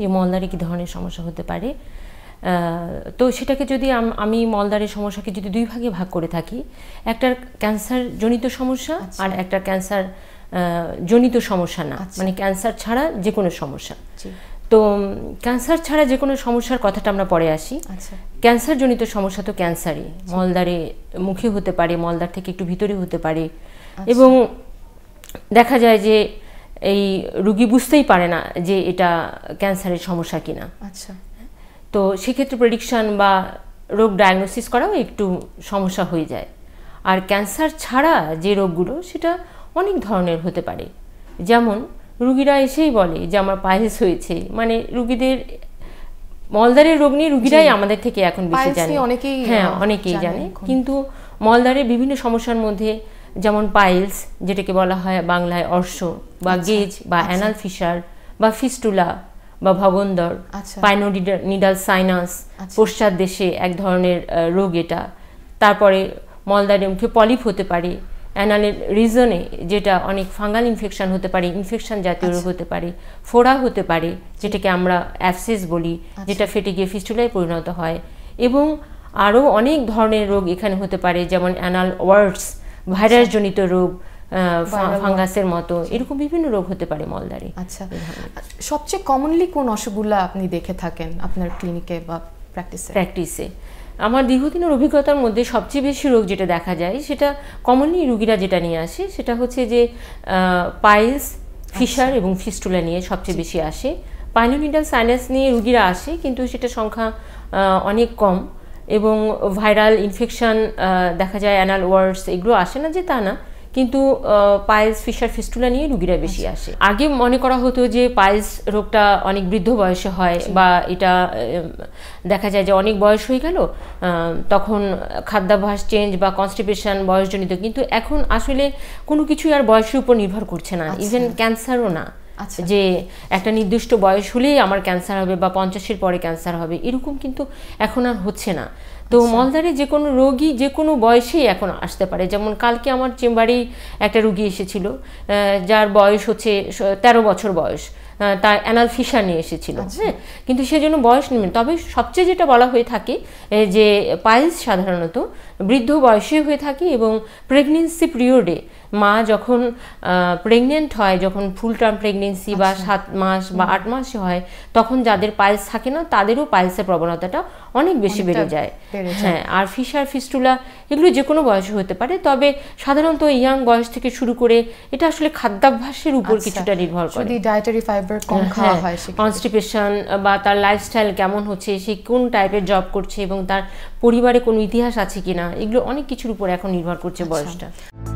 যে মলদারে কী ধরনের সমস্যা হতে পারে তো সেটাকে যদি আমি মলদারের সমস্যাকে যদি দুই ভাগে ভাগ করে থাকি একটা ক্যান্সার জনিত সমস্যা আচ্ছা। আর একটা ক্যান্সার জনিত সমস্যা না আচ্ছা। মানে ক্যান্সার ছাড়া যে কোনো সমস্যা তো ক্যান্সার ছাড়া যে কোনো সমস্যার কথাটা আমরা পরে আসি আচ্ছা। ক্যান্সার জনিত সমস্যা তো ক্যান্সারই মলদারে মুখে হতে পারে মলদার থেকে একটু ভিতরে হতে পারে এবং দেখা যায় যে এই রুগী বুঝতেই পারে না যে এটা ক্যান্সারের সমস্যা কিনা আচ্ছা তো সেক্ষেত্রে প্রেডিকশান বা রোগ ডায়াগনোসিস করাও একটু সমস্যা হয়ে যায় আর ক্যান্সার ছাড়া যে রোগগুলো সেটা অনেক ধরনের হতে পারে যেমন রুগীরা এসেই বলে যে আমার পায়েস হয়েছে মানে রুগীদের মলদারের রোগ নিয়ে রুগীরাই আমাদের থেকে এখন বেশি জানে হ্যাঁ অনেকেই জানে কিন্তু মলদারের বিভিন্ন সমস্যার মধ্যে যেমন পাইলস যেটাকে বলা হয় বাংলায় অর্শ বা আচ্ছা, গেজ বা আচ্ছা। অ্যানাল ফিশার বা ফিস্টুলা বা ভগন্দর আচ্ছা। পাইনোডিডাল সাইনাস পশ্চাদ দেশে এক ধরনের রোগ এটা তারপরে মলদারে মুখে পলিপ হতে পারে অ্যানালের রিজনে যেটা অনেক ফাঙ্গাল ইনফেকশন হতে পারে ইনফেকশন জাতীয় রোগ হতে পারে ফোড়া হতে পারে যেটাকে আমরা অ্যাফসেস বলি যেটা ফেটে গিয়ে ফিস্টুলায় পরিণত হয় এবং আরও অনেক ধরনের রোগ এখানে হতে পারে যেমন অ্যানাল ওয়ার্ডস ভাইরাস জনিত রোগ ফাঙ্গাসের মতো এরকম বিভিন্ন রোগ হতে পারে মলদারে আচ্ছা সবচেয়ে কমনলি কোন অসুখগুলো আপনি দেখে থাকেন আপনার ক্লিনিকে বা প্র্যাকটিসে প্র্যাকটিসে আমার দীর্ঘদিনের অভিজ্ঞতার মধ্যে সবচেয়ে বেশি রোগ যেটা দেখা যায় সেটা কমনলি রুগীরা যেটা নিয়ে আসে সেটা হচ্ছে যে পাইলস আচ্ছা। ফিশার এবং ফিস্টুলা নিয়ে সবচেয়ে বেশি আসে পাইলোনিডাল সাইনাস নিয়ে রুগীরা আসে কিন্তু সেটা সংখ্যা অনেক কম এবং ভাইরাল ইনফেকশান দেখা যায় অ্যানাল ওয়ার্ডস এগুলো আসে না যে তা না কিন্তু পায়েস ফিশার ফিস্টুলা নিয়ে রুগীরা বেশি আচ্ছা। আসে আগে মনে করা হতো যে পায়েস রোগটা অনেক বৃদ্ধ বয়সে হয় বা এটা দেখা যায় যে অনেক বয়স হয়ে গেল তখন খাদ্যাভ্যাস চেঞ্জ বা কনস্টিপেশন বয়সজনিত কিন্তু এখন আসলে কোনো কিছুই আর বয়সের উপর নির্ভর করছে না ইভেন আচ্ছা। ক্যান্সারও না আচ্ছা। যে একটা নির্দিষ্ট বয়স হলেই আমার ক্যান্সার হবে বা পঞ্চাশের পরে ক্যান্সার হবে এরকম কিন্তু এখন আর হচ্ছে না তো আচ্ছা। মলদারে যে কোনো রোগী যে কোনো বয়সেই এখন আসতে পারে যেমন কালকে আমার চেম্বারেই একটা রুগী এসেছিল যার বয়স হচ্ছে তেরো বছর বয়স তার অ্যানাল ফিশার নিয়ে এসেছিল আচ্ছা। হ্যাঁ কিন্তু সেজন্য বয়স নেবেন তবে সবচেয়ে যেটা বলা হয়ে থাকে যে পাইলস সাধারণত বৃদ্ধ বয়সে হয়ে থাকে এবং প্রেগনেন্সি পিরিয়ডে মা যখন প্রেগনেন্ট হয় যখন ফুল টার্ম প্রেগনেন্সি বা আচ্ছা। সাত মাস বা আট মাস হয় তখন যাদের পাইলস থাকে না তাদেরও পাইলসের প্রবণতাটা অনেক বেশি বেড়ে যায় হ্যাঁ আর ফিশার ফিস্টুলা এগুলো যে কোনো বয়সে হতে পারে তবে সাধারণত ইয়াং বয়স থেকে শুরু করে এটা আসলে খাদ্যাভ্যাসের উপর আচ্ছা। কিছুটা নির্ভর করে ডায়েটারি ফাইবার কম খাওয়া হয় কনস্টিপেশন বা তার লাইফস্টাইল কেমন হচ্ছে সে কোন টাইপের জব করছে এবং তার পরিবারে কোনো ইতিহাস আছে কিনা এগুলো অনেক কিছুর উপর এখন নির্ভর করছে আচ্ছা। বয়সটা